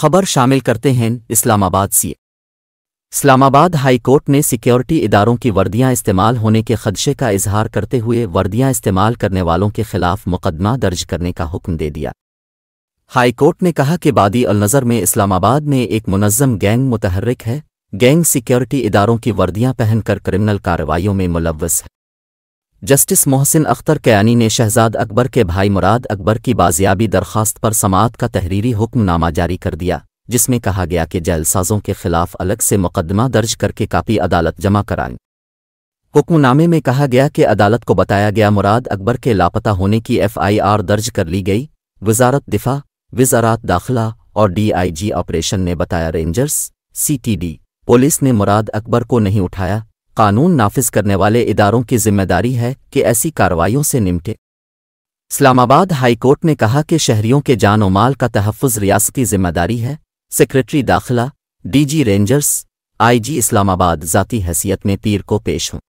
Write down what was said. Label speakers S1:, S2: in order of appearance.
S1: खबर शामिल करते हैं इस्लामाबाद सी इस्लामाबाद हाई कोर्ट ने सिक्योरिटी इदारों की वर्दियां इस्तेमाल होने के खदशे का इजहार करते हुए वर्दियां इस्तेमाल करने वालों के खिलाफ मुकदमा दर्ज करने का हुक्म दे दिया हाई कोर्ट ने कहा कि बादी अलनज़र में इस्लामाबाद में एक मुनज़म गैंग मुतहरक है गैंग सिक्योरिटी इदारों की वर्दियां पहनकर क्रिमिनल कार्रवाइयों में मुलवस है जस्टिस मोहसिन अख्तर कयानी ने शहजाद अकबर के भाई मुराद अकबर की बाजियाबी दरख्वास्त पर समात का तहरीरी हुक्मनामा जारी कर दिया जिसमें कहा गया कि जैलसाज़ों के खिलाफ अलग से मुकदमा दर्ज करके कापी अदालत जमा कराएं हुक्मनामे में कहा गया कि अदालत को बताया गया मुराद अकबर के लापता होने की एफआईआर दर्ज कर ली गई वजारत दिफा वजारात दाखिला और डीआईजी ऑपरेशन ने बताया रेंजर्स सीटीडी पुलिस ने मुराद अकबर को नहीं उठाया कानून नाफिज करने वाले इदारों की जिम्मेदारी है कि ऐसी कार्रवाइयों से निमटे इस्लामाबाद हाईकोर्ट ने कहा कि शहरियों के जान व माल का तहफ़ रियासती जिम्मेदारी है सेक्रेटरी दाखिला डीजी रेंजर्स आईजी इस्लामाबाद ज़ाती हैसियत में पीर को पेश हों